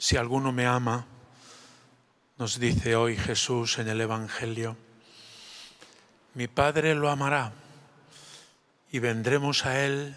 Si alguno me ama, nos dice hoy Jesús en el Evangelio, mi Padre lo amará y vendremos a Él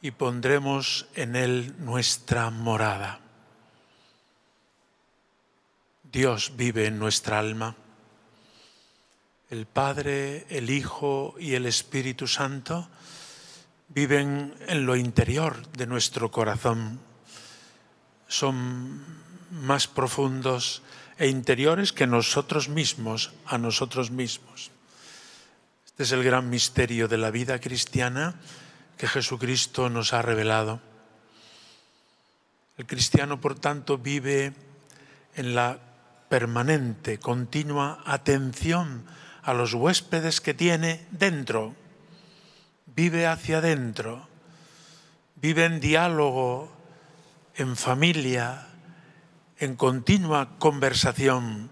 y pondremos en Él nuestra morada. Dios vive en nuestra alma. El Padre, el Hijo y el Espíritu Santo viven en lo interior de nuestro corazón son más profundos e interiores que nosotros mismos, a nosotros mismos. Este es el gran misterio de la vida cristiana que Jesucristo nos ha revelado. El cristiano, por tanto, vive en la permanente, continua atención a los huéspedes que tiene dentro. Vive hacia adentro. Vive en diálogo en familia, en continua conversación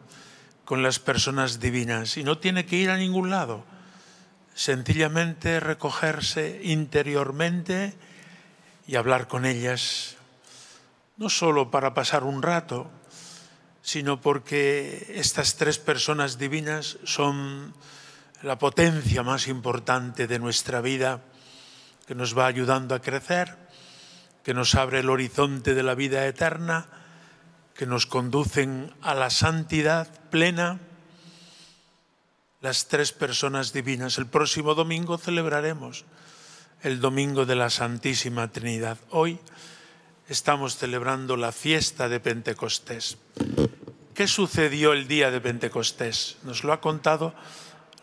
con las personas divinas. Y no tiene que ir a ningún lado. Sencillamente recogerse interiormente y hablar con ellas, no solo para pasar un rato, sino porque estas tres personas divinas son la potencia más importante de nuestra vida, que nos va ayudando a crecer que nos abre el horizonte de la vida eterna, que nos conducen a la santidad plena, las tres personas divinas. El próximo domingo celebraremos el Domingo de la Santísima Trinidad. Hoy estamos celebrando la fiesta de Pentecostés. ¿Qué sucedió el día de Pentecostés? Nos lo ha contado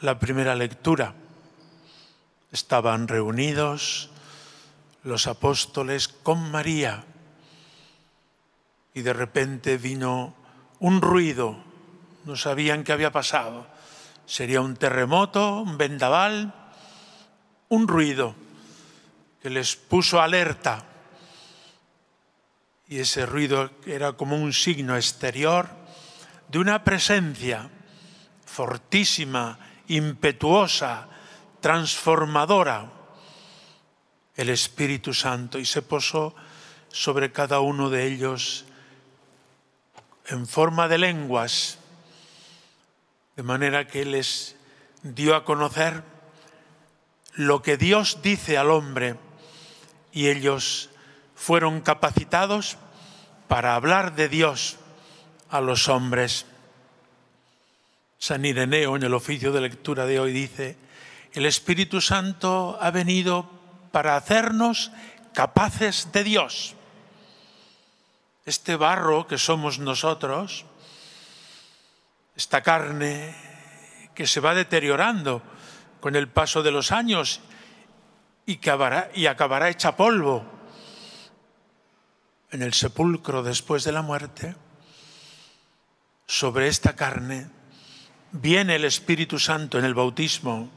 la primera lectura. Estaban reunidos los apóstoles con María y de repente vino un ruido, no sabían qué había pasado. Sería un terremoto, un vendaval, un ruido que les puso alerta. Y ese ruido era como un signo exterior de una presencia fortísima, impetuosa, transformadora el Espíritu Santo y se posó sobre cada uno de ellos en forma de lenguas, de manera que les dio a conocer lo que Dios dice al hombre y ellos fueron capacitados para hablar de Dios a los hombres. San Ireneo en el oficio de lectura de hoy dice, el Espíritu Santo ha venido para hacernos capaces de Dios. Este barro que somos nosotros, esta carne que se va deteriorando con el paso de los años y, y acabará hecha polvo en el sepulcro después de la muerte, sobre esta carne viene el Espíritu Santo en el bautismo,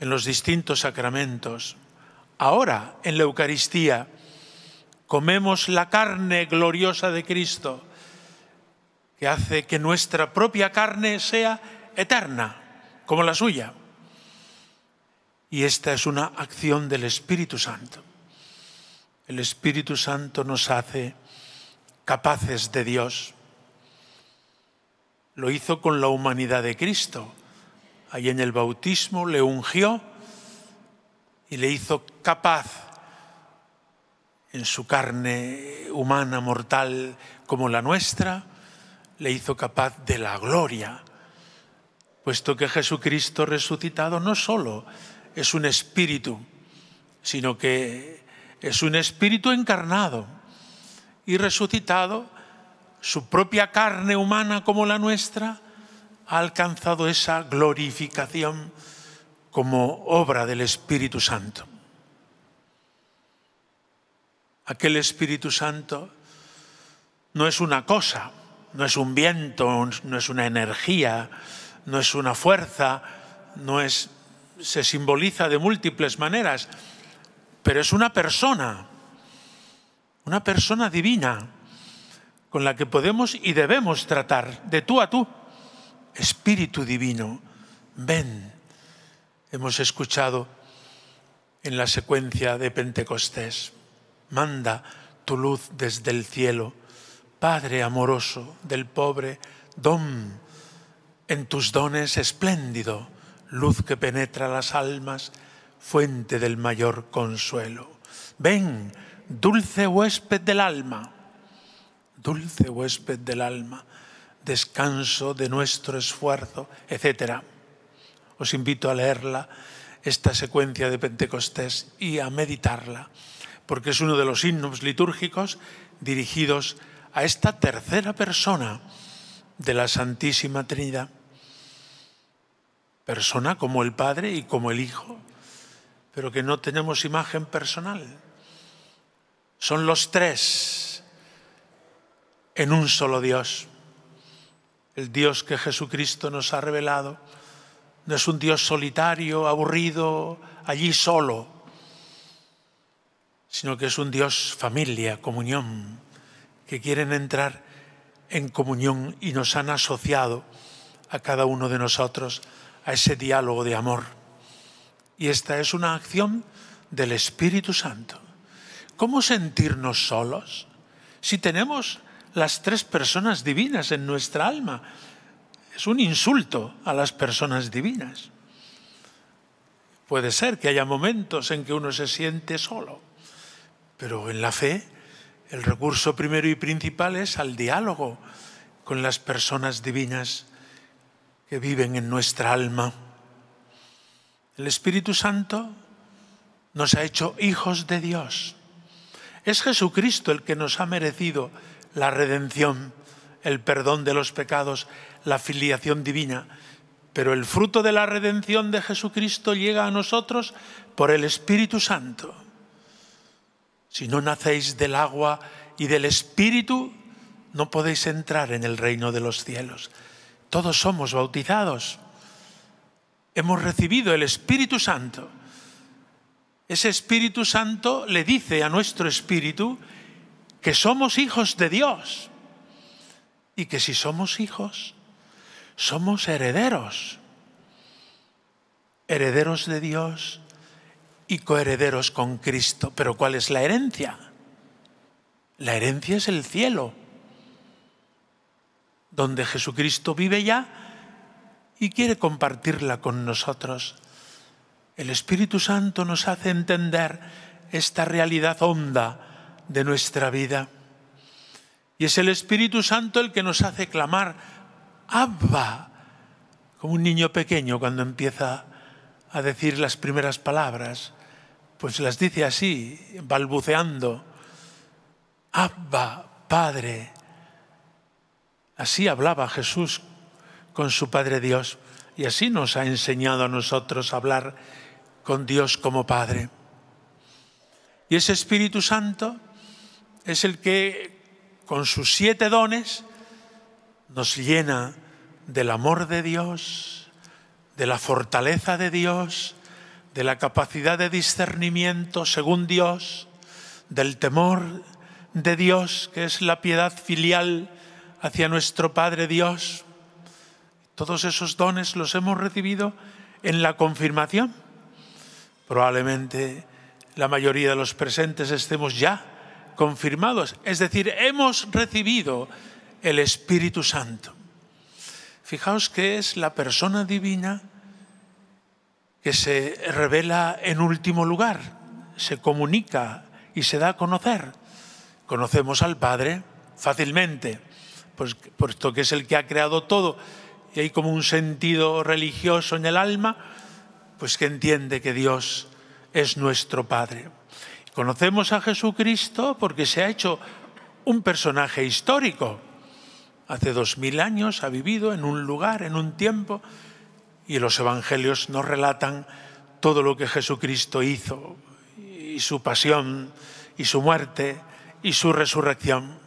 en los distintos sacramentos, Ahora, en la Eucaristía, comemos la carne gloriosa de Cristo, que hace que nuestra propia carne sea eterna, como la suya. Y esta es una acción del Espíritu Santo. El Espíritu Santo nos hace capaces de Dios. Lo hizo con la humanidad de Cristo. Ahí en el bautismo le ungió y le hizo capaz en su carne humana, mortal, como la nuestra, le hizo capaz de la gloria, puesto que Jesucristo resucitado no solo es un espíritu, sino que es un espíritu encarnado y resucitado, su propia carne humana como la nuestra, ha alcanzado esa glorificación como obra del Espíritu Santo. Aquel Espíritu Santo no es una cosa, no es un viento, no es una energía, no es una fuerza, no es se simboliza de múltiples maneras, pero es una persona, una persona divina con la que podemos y debemos tratar de tú a tú. Espíritu divino, ven hemos escuchado en la secuencia de Pentecostés. Manda tu luz desde el cielo, Padre amoroso del pobre, don en tus dones espléndido, luz que penetra las almas, fuente del mayor consuelo. Ven, dulce huésped del alma, dulce huésped del alma, descanso de nuestro esfuerzo, etcétera. Os invito a leerla, esta secuencia de Pentecostés, y a meditarla, porque es uno de los himnos litúrgicos dirigidos a esta tercera persona de la Santísima Trinidad. Persona como el Padre y como el Hijo, pero que no tenemos imagen personal. Son los tres en un solo Dios. El Dios que Jesucristo nos ha revelado no es un Dios solitario, aburrido, allí solo, sino que es un Dios familia, comunión, que quieren entrar en comunión y nos han asociado a cada uno de nosotros a ese diálogo de amor. Y esta es una acción del Espíritu Santo. ¿Cómo sentirnos solos si tenemos las tres personas divinas en nuestra alma? es un insulto a las personas divinas. Puede ser que haya momentos en que uno se siente solo, pero en la fe el recurso primero y principal es al diálogo con las personas divinas que viven en nuestra alma. El Espíritu Santo nos ha hecho hijos de Dios. Es Jesucristo el que nos ha merecido la redención el perdón de los pecados, la filiación divina. Pero el fruto de la redención de Jesucristo llega a nosotros por el Espíritu Santo. Si no nacéis del agua y del Espíritu, no podéis entrar en el reino de los cielos. Todos somos bautizados. Hemos recibido el Espíritu Santo. Ese Espíritu Santo le dice a nuestro Espíritu que somos hijos de Dios y que si somos hijos, somos herederos, herederos de Dios y coherederos con Cristo. Pero ¿cuál es la herencia? La herencia es el cielo, donde Jesucristo vive ya y quiere compartirla con nosotros. El Espíritu Santo nos hace entender esta realidad honda de nuestra vida. Y es el Espíritu Santo el que nos hace clamar, Abba, como un niño pequeño cuando empieza a decir las primeras palabras, pues las dice así, balbuceando, Abba, Padre. Así hablaba Jesús con su Padre Dios y así nos ha enseñado a nosotros a hablar con Dios como Padre. Y ese Espíritu Santo es el que con sus siete dones, nos llena del amor de Dios, de la fortaleza de Dios, de la capacidad de discernimiento según Dios, del temor de Dios, que es la piedad filial hacia nuestro Padre Dios. Todos esos dones los hemos recibido en la confirmación. Probablemente la mayoría de los presentes estemos ya confirmados, es decir, hemos recibido el Espíritu Santo. Fijaos que es la persona divina que se revela en último lugar, se comunica y se da a conocer. Conocemos al Padre fácilmente, pues, puesto que es el que ha creado todo y hay como un sentido religioso en el alma, pues que entiende que Dios es nuestro Padre. Conocemos a Jesucristo porque se ha hecho un personaje histórico. Hace dos mil años ha vivido en un lugar, en un tiempo, y los evangelios nos relatan todo lo que Jesucristo hizo, y su pasión, y su muerte, y su resurrección.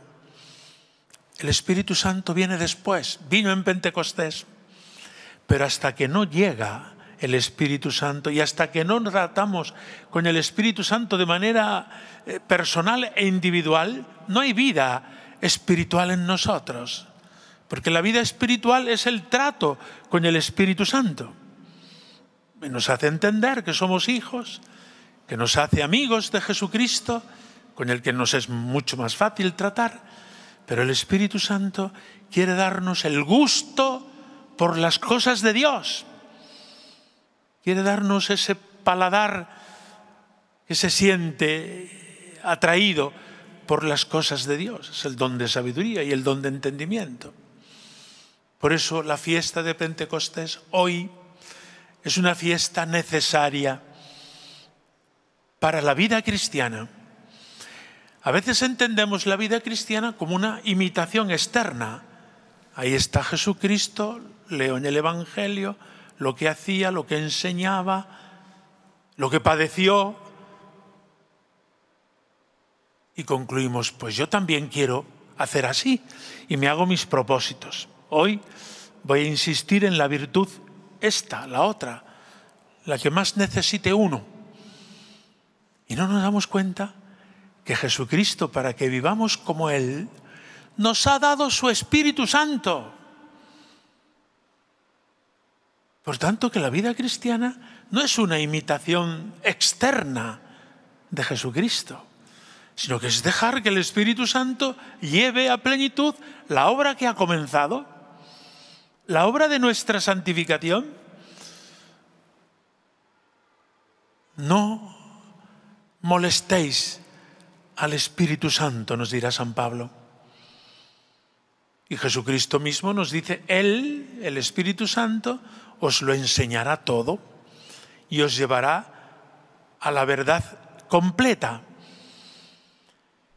El Espíritu Santo viene después, vino en Pentecostés, pero hasta que no llega el Espíritu Santo. Y hasta que no tratamos con el Espíritu Santo de manera eh, personal e individual, no hay vida espiritual en nosotros. Porque la vida espiritual es el trato con el Espíritu Santo. nos hace entender que somos hijos, que nos hace amigos de Jesucristo, con el que nos es mucho más fácil tratar. Pero el Espíritu Santo quiere darnos el gusto por las cosas de Dios, quiere darnos ese paladar que se siente atraído por las cosas de Dios. Es el don de sabiduría y el don de entendimiento. Por eso la fiesta de Pentecostés hoy es una fiesta necesaria para la vida cristiana. A veces entendemos la vida cristiana como una imitación externa. Ahí está Jesucristo, leo en el Evangelio, lo que hacía, lo que enseñaba, lo que padeció. Y concluimos, pues yo también quiero hacer así y me hago mis propósitos. Hoy voy a insistir en la virtud esta, la otra, la que más necesite uno. Y no nos damos cuenta que Jesucristo, para que vivamos como Él, nos ha dado su Espíritu Santo. Por tanto, que la vida cristiana no es una imitación externa de Jesucristo, sino que es dejar que el Espíritu Santo lleve a plenitud la obra que ha comenzado, la obra de nuestra santificación. No molestéis al Espíritu Santo, nos dirá San Pablo. Y Jesucristo mismo nos dice, Él, el Espíritu Santo, os lo enseñará todo y os llevará a la verdad completa.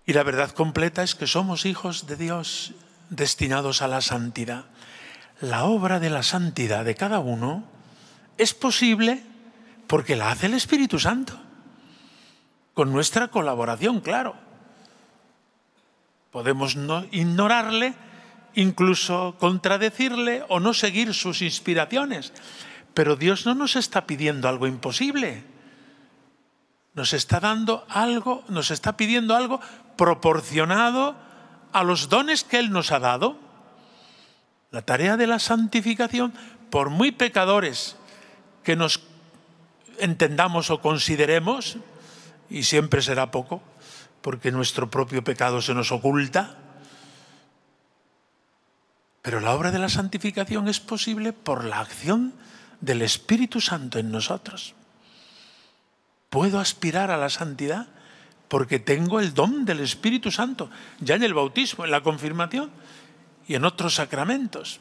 Y la verdad completa es que somos hijos de Dios destinados a la santidad. La obra de la santidad de cada uno es posible porque la hace el Espíritu Santo, con nuestra colaboración, claro. Podemos no ignorarle, incluso contradecirle o no seguir sus inspiraciones. Pero Dios no nos está pidiendo algo imposible. Nos está dando algo, nos está pidiendo algo proporcionado a los dones que Él nos ha dado. La tarea de la santificación, por muy pecadores que nos entendamos o consideremos, y siempre será poco, porque nuestro propio pecado se nos oculta, pero la obra de la santificación es posible por la acción del Espíritu Santo en nosotros. Puedo aspirar a la santidad porque tengo el don del Espíritu Santo, ya en el bautismo, en la confirmación y en otros sacramentos.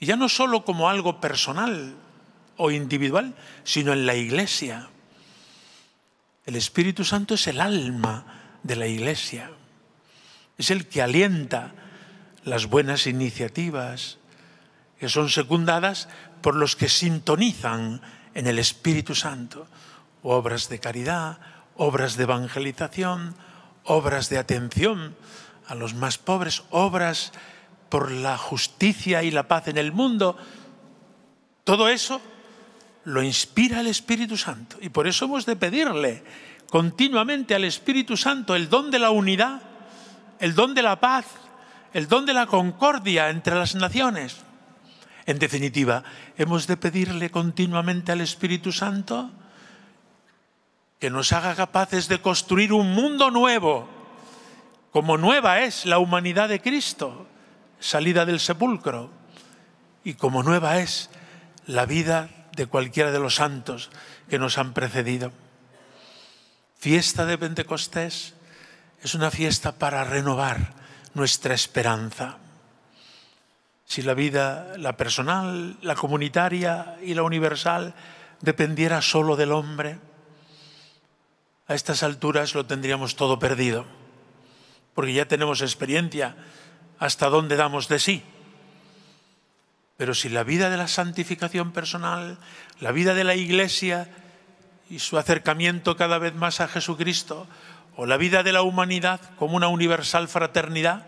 Y ya no solo como algo personal o individual, sino en la iglesia. El Espíritu Santo es el alma de la iglesia, es el que alienta, las buenas iniciativas, que son secundadas por los que sintonizan en el Espíritu Santo, obras de caridad, obras de evangelización, obras de atención a los más pobres, obras por la justicia y la paz en el mundo. Todo eso lo inspira el Espíritu Santo y por eso hemos de pedirle continuamente al Espíritu Santo el don de la unidad, el don de la paz, el don de la concordia entre las naciones. En definitiva, hemos de pedirle continuamente al Espíritu Santo que nos haga capaces de construir un mundo nuevo, como nueva es la humanidad de Cristo, salida del sepulcro, y como nueva es la vida de cualquiera de los santos que nos han precedido. Fiesta de Pentecostés es una fiesta para renovar nuestra esperanza. Si la vida, la personal, la comunitaria y la universal dependiera solo del hombre, a estas alturas lo tendríamos todo perdido, porque ya tenemos experiencia hasta dónde damos de sí. Pero si la vida de la santificación personal, la vida de la iglesia y su acercamiento cada vez más a Jesucristo o la vida de la humanidad como una universal fraternidad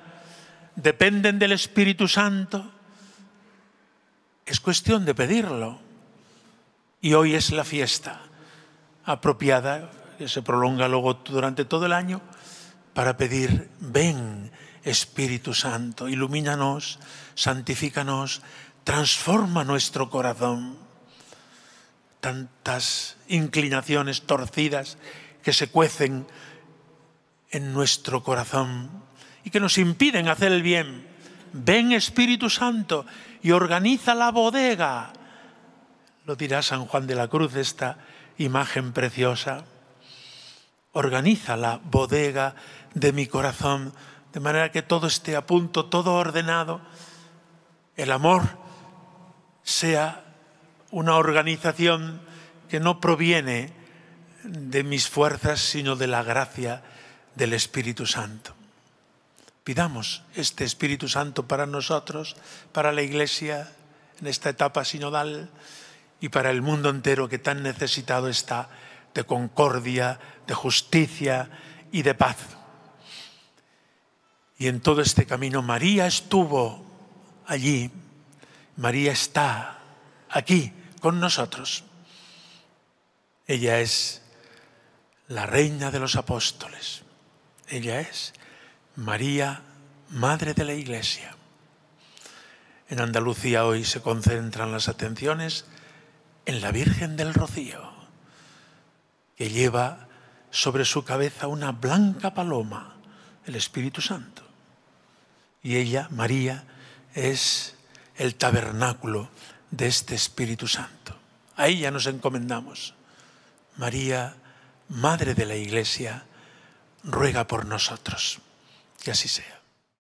dependen del Espíritu Santo, es cuestión de pedirlo. Y hoy es la fiesta apropiada, que se prolonga luego durante todo el año, para pedir, ven Espíritu Santo, ilumínanos, santifícanos, transforma nuestro corazón. Tantas inclinaciones torcidas que se cuecen en nuestro corazón y que nos impiden hacer el bien. Ven Espíritu Santo y organiza la bodega. Lo dirá San Juan de la Cruz esta imagen preciosa. Organiza la bodega de mi corazón de manera que todo esté a punto, todo ordenado. El amor sea una organización que no proviene de mis fuerzas, sino de la gracia del Espíritu Santo. Pidamos este Espíritu Santo para nosotros, para la Iglesia en esta etapa sinodal y para el mundo entero que tan necesitado está de concordia, de justicia y de paz. Y en todo este camino María estuvo allí, María está aquí con nosotros. Ella es la reina de los apóstoles. Ella es María, Madre de la Iglesia. En Andalucía hoy se concentran las atenciones en la Virgen del Rocío, que lleva sobre su cabeza una blanca paloma, el Espíritu Santo. Y ella, María, es el tabernáculo de este Espíritu Santo. A ella nos encomendamos. María, Madre de la Iglesia, ruega por nosotros. Que así sea.